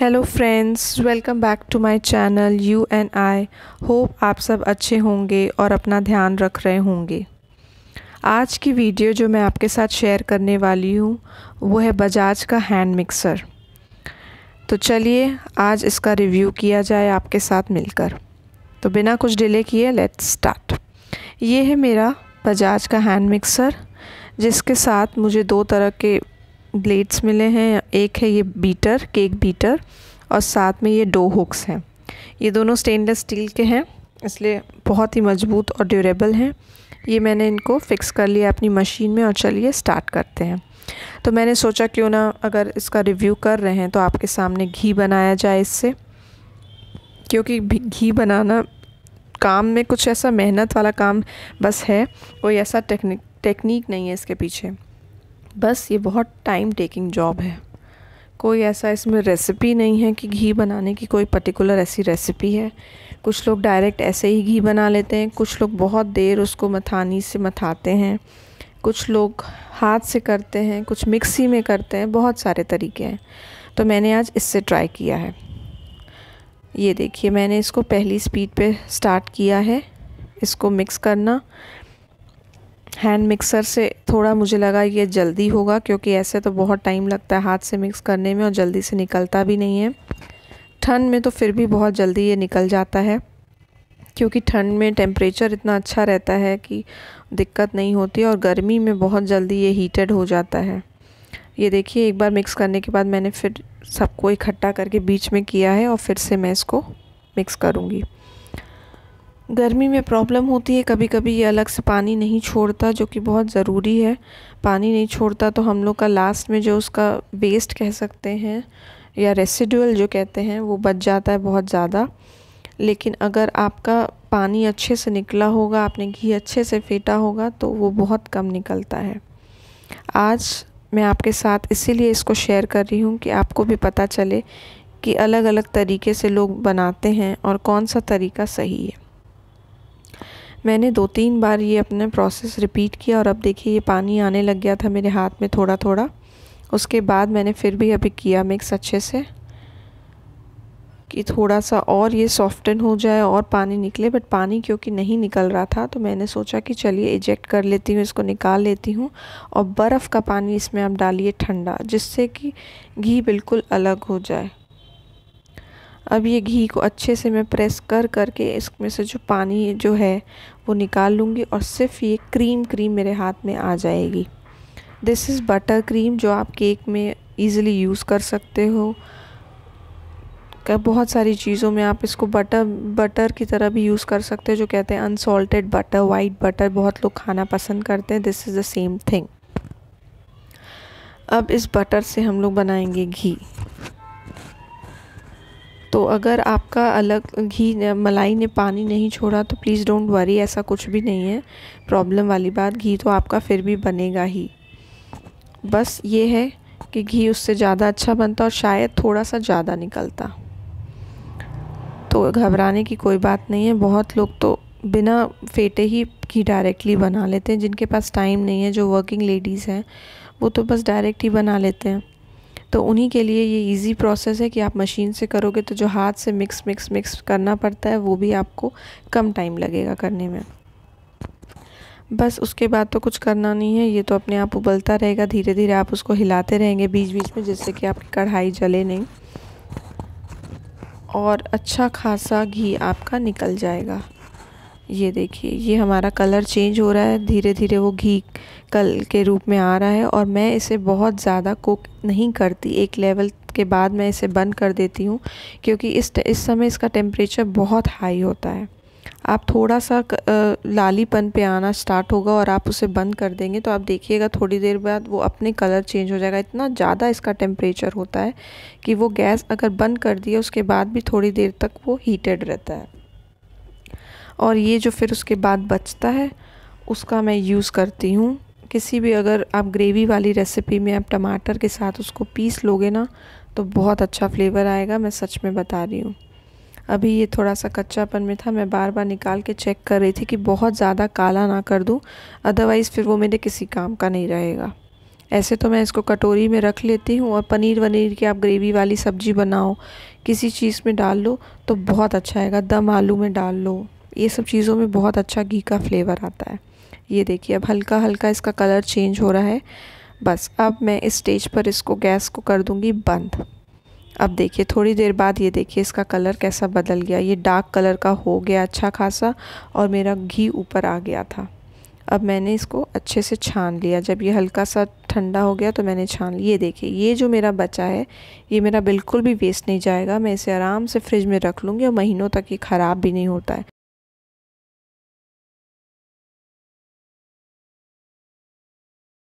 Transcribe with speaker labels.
Speaker 1: hello friends welcome back to my channel you and I hope आप सब अच्छे होंगे और अपना ध्यान रख रहे होंगे आज की वीडियो जो मैं आपके साथ शेयर करने वाली हूँ वो है बजाज का हैंड मिक्सर तो चलिए आज इसका रिव्यू किया जाए आपके साथ मिलकर तो बिना कुछ डिले किए लेट्स स्टार्ट ये है मेरा बजाज का हैंड मिक्सर जिसके साथ मुझे दो तरह के ब्लेड्स मिले हैं एक है ये बीटर केक बीटर और साथ में ये डो हुक्स हैं ये दोनों स्टेनलेस स्टील के हैं इसलिए बहुत ही मजबूत और ड्यूरेबल हैं ये मैंने इनको फ़िक्स कर लिया अपनी मशीन में और चलिए स्टार्ट करते हैं तो मैंने सोचा क्यों ना अगर इसका रिव्यू कर रहे हैं तो आपके सामने घी बनाया जाए इससे क्योंकि घी बनाना काम में कुछ ऐसा मेहनत वाला काम बस है कोई ऐसा टेक्निक टेक्निक नहीं है इसके पीछे बस ये बहुत टाइम टेकिंग जॉब है कोई ऐसा इसमें रेसिपी नहीं है कि घी बनाने की कोई पर्टिकुलर ऐसी रेसिपी है कुछ लोग डायरेक्ट ऐसे ही घी बना लेते हैं कुछ लोग बहुत देर उसको मथानी से मथाते हैं कुछ लोग हाथ से करते हैं कुछ मिक्सी में करते हैं बहुत सारे तरीके हैं तो मैंने आज इससे ट्राई किया है ये देखिए मैंने इसको पहली स्पीड पे स्टार्ट किया है इसको मिक्स करना हैंड मिक्सर से थोड़ा मुझे लगा ये जल्दी होगा क्योंकि ऐसे तो बहुत टाइम लगता है हाथ से मिक्स करने में और जल्दी से निकलता भी नहीं है ठंड में तो फिर भी बहुत जल्दी ये निकल जाता है क्योंकि ठंड में टेम्परेचर इतना अच्छा रहता है कि दिक्कत नहीं होती और गर्मी में बहुत जल्दी ये हीटेड हो जाता है ये देखिए एक बार मिक्स करने के बाद मैंने फिर सबको इकट्ठा करके बीच में किया है और फिर से मैं इसको मिक्स करूँगी गर्मी में प्रॉब्लम होती है कभी कभी ये अलग से पानी नहीं छोड़ता जो कि बहुत ज़रूरी है पानी नहीं छोड़ता तो हम लोग का लास्ट में जो उसका वेस्ट कह सकते हैं या रेसिडुअल जो कहते हैं वो बच जाता है बहुत ज़्यादा लेकिन अगर आपका पानी अच्छे से निकला होगा आपने घी अच्छे से फेंटा होगा तो वो बहुत कम निकलता है आज मैं आपके साथ इसीलिए इसको शेयर कर रही हूँ कि आपको भी पता चले कि अलग अलग तरीके से लोग बनाते हैं और कौन सा तरीका सही है मैंने दो तीन बार ये अपना प्रोसेस रिपीट किया और अब देखिए ये पानी आने लग गया था मेरे हाथ में थोड़ा थोड़ा उसके बाद मैंने फिर भी अभी किया मिक्स अच्छे से कि थोड़ा सा और ये सॉफ्टन हो जाए और पानी निकले बट पानी क्योंकि नहीं निकल रहा था तो मैंने सोचा कि चलिए इजेक्ट कर लेती हूँ इसको निकाल लेती हूँ और बर्फ़ का पानी इसमें आप डालिए ठंडा जिससे कि घी बिल्कुल अलग हो जाए अब ये घी को अच्छे से मैं प्रेस कर करके इसमें से जो पानी जो है वो निकाल लूँगी और सिर्फ ये क्रीम क्रीम मेरे हाथ में आ जाएगी दिस इज़ बटर क्रीम जो आप केक में ईज़िली यूज़ कर सकते हो क्या बहुत सारी चीज़ों में आप इसको बटर बटर की तरह भी यूज़ कर सकते हो जो कहते हैं अनसॉल्टेड बटर वाइट बटर बहुत लोग खाना पसंद करते हैं this is the same thing अब इस बटर से हम लोग बनाएंगे घी तो अगर आपका अलग घी मलाई ने पानी नहीं छोड़ा तो प्लीज़ डोंट वरी ऐसा कुछ भी नहीं है प्रॉब्लम वाली बात घी तो आपका फिर भी बनेगा ही बस ये है कि घी उससे ज़्यादा अच्छा बनता और शायद थोड़ा सा ज़्यादा निकलता तो घबराने की कोई बात नहीं है बहुत लोग तो बिना फेटे ही घी डायरेक्टली बना लेते हैं जिनके पास टाइम नहीं है जो वर्किंग लेडीज़ हैं वो तो बस डायरेक्ट ही बना लेते हैं तो उन्हीं के लिए ये इजी प्रोसेस है कि आप मशीन से करोगे तो जो हाथ से मिक्स मिक्स मिक्स करना पड़ता है वो भी आपको कम टाइम लगेगा करने में बस उसके बाद तो कुछ करना नहीं है ये तो अपने आप उबलता रहेगा धीरे धीरे आप उसको हिलाते रहेंगे बीच बीच में जिससे कि आपकी कढ़ाई जले नहीं और अच्छा खासा घी आपका निकल जाएगा ये देखिए ये हमारा कलर चेंज हो रहा है धीरे धीरे वो घी कल के रूप में आ रहा है और मैं इसे बहुत ज़्यादा कुक नहीं करती एक लेवल के बाद मैं इसे बंद कर देती हूँ क्योंकि इस इस समय इसका टेम्परेचर बहुत हाई होता है आप थोड़ा सा लालीपन पे आना स्टार्ट होगा और आप उसे बंद कर देंगे तो आप देखिएगा थोड़ी देर बाद वो अपने कलर चेंज हो जाएगा इतना ज़्यादा इसका टेम्परेचर होता है कि वो गैस अगर बंद कर दिया उसके बाद भी थोड़ी देर तक वो हीटेड रहता है और ये जो फिर उसके बाद बचता है उसका मैं यूज़ करती हूँ किसी भी अगर आप ग्रेवी वाली रेसिपी में आप टमाटर के साथ उसको पीस लोगे ना तो बहुत अच्छा फ्लेवर आएगा मैं सच में बता रही हूँ अभी ये थोड़ा सा कच्चापन में था मैं बार बार निकाल के चेक कर रही थी कि बहुत ज़्यादा काला ना कर दूँ अदरवाइज़ फिर वो मेरे किसी काम का नहीं रहेगा ऐसे तो मैं इसको कटोरी में रख लेती हूँ और पनीर वनीर की आप ग्रेवी वाली सब्ज़ी बनाओ किसी चीज़ में डाल लो तो बहुत अच्छा आएगा दम आलू में डाल लो ये सब चीज़ों में बहुत अच्छा घी का फ्लेवर आता है ये देखिए अब हल्का हल्का इसका कलर चेंज हो रहा है बस अब मैं इस स्टेज पर इसको गैस को कर दूँगी बंद अब देखिए थोड़ी देर बाद ये देखिए इसका कलर कैसा बदल गया ये डार्क कलर का हो गया अच्छा खासा और मेरा घी ऊपर आ गया था अब मैंने इसको अच्छे से छान लिया जब ये हल्का सा ठंडा हो गया तो मैंने छान लिया ये देखिए ये जो मेरा बचा है ये मेरा बिल्कुल भी वेस्ट नहीं जाएगा मैं इसे आराम से फ्रिज में रख लूँगी और महीनों तक ये ख़राब भी नहीं होता है